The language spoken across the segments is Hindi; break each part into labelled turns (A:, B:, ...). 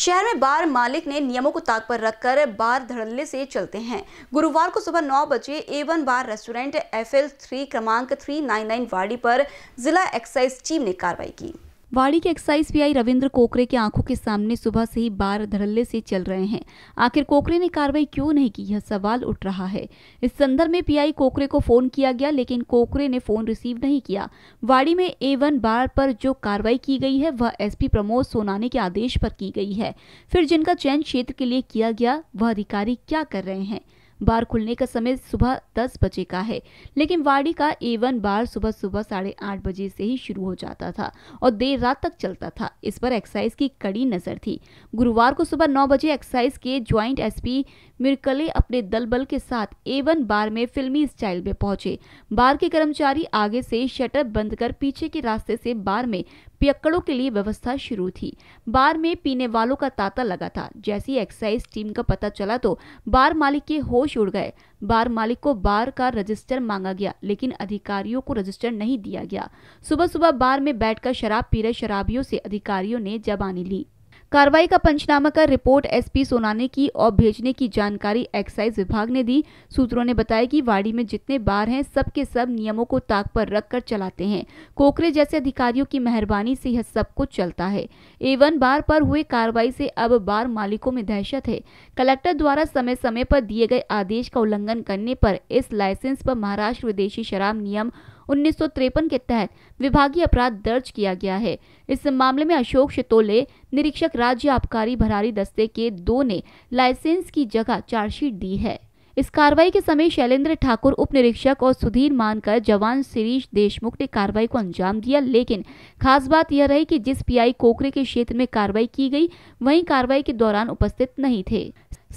A: शहर में बार मालिक ने नियमों को ताक पर रखकर बार धड़ल्ले से चलते हैं गुरुवार को सुबह नौ बजे a bar restaurant F L three क्रमांक थ्री नाइन नाइन वाड़ी पर जिला एक्साइज टीम ने कार्रवाई की वाड़ी के एक्साइज पीआई रविंद्र कोकरे के आंखों के सामने सुबह से ही बार धड़ल्ले से चल रहे हैं आखिर कोकरे ने कार्रवाई क्यों नहीं की यह सवाल उठ रहा है इस संदर्भ में पीआई कोकरे को फोन किया गया लेकिन कोकरे ने फोन रिसीव नहीं किया वाड़ी में ए वन बार पर जो कार्रवाई की गई है वह एसपी प्रमोद सोनाने के आदेश पर की गई है फिर जिनका चयन क्षेत्र के लिए किया गया वह अधिकारी क्या कर रहे हैं बार खुलने का समय सुबह दस बजे का है लेकिन वाड़ी का एवन बार सुबह सुबह साढ़े आठ बजे से ही शुरू हो जाता था और देर रात तक चलता था इस पर एक्साइज की कड़ी नजर थी गुरुवार को सुबह नौ बजे एक्साइज के ज्वाइंट एसपी मिर्कले अपने दल बल के साथ एवन बार में फिल्मी स्टाइल में पहुंचे बार के कर्मचारी आगे से शटर बंद कर पीछे के रास्ते से बार में पियक्कड़ों के लिए व्यवस्था शुरू थी बार में पीने वालों का तांता लगा था जैसी एक्साइज टीम का पता चला तो बार मालिक के होश उड़ गए बार मालिक को बार का रजिस्टर मांगा गया लेकिन अधिकारियों को रजिस्टर नहीं दिया गया सुबह सुबह बार में बैठकर शराब पी रहे शराबियों से अधिकारियों ने जबानी ली कार्रवाई का पंचनामा कर रिपोर्ट एसपी सोनाने की और भेजने की जानकारी एक्साइज विभाग ने दी सूत्रों ने बताया कि वाड़ी में जितने बार हैं सब के सब नियमों को ताक पर रखकर चलाते हैं कोकरे जैसे अधिकारियों की मेहरबानी से यह सब कुछ चलता है एवन बार पर हुए कार्रवाई से अब बार मालिकों में दहशत है कलेक्टर द्वारा समय समय पर दिए गए आदेश का उल्लंघन करने पर इस लाइसेंस पर महाराष्ट्र विदेशी शराब नियम उन्नीस के तहत विभागीय अपराध दर्ज किया गया है इस मामले में अशोक शितोले निरीक्षक राज्य आबकारी भरारी दस्ते के दो ने लाइसेंस की जगह चार्जशीट दी है इस कार्रवाई के समय शैलेंद्र ठाकुर उप निरीक्षक और सुधीर मानकर जवान शिरीष देशमुख ने कार्रवाई को अंजाम दिया लेकिन खास बात यह रही कि जिस पीआई कोकरे के क्षेत्र में कार्रवाई की गई वहीं कार्रवाई के दौरान उपस्थित नहीं थे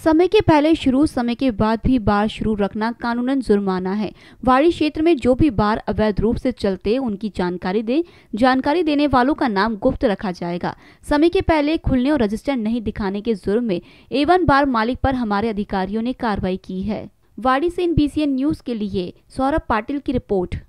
A: समय के पहले शुरू समय के बाद भी बार शुरू रखना कानूनन जुर्माना है वाड़ी क्षेत्र में जो भी बार अवैध रूप से चलते उनकी जानकारी दे जानकारी देने वालों का नाम गुप्त रखा जाएगा समय के पहले खुलने और रजिस्टर नहीं दिखाने के जुर्म में एवन बार मालिक पर हमारे अधिकारियों ने कार्रवाई की है वाड़ी से इन बीसीएन न्यूज के लिए सौरभ पाटिल की रिपोर्ट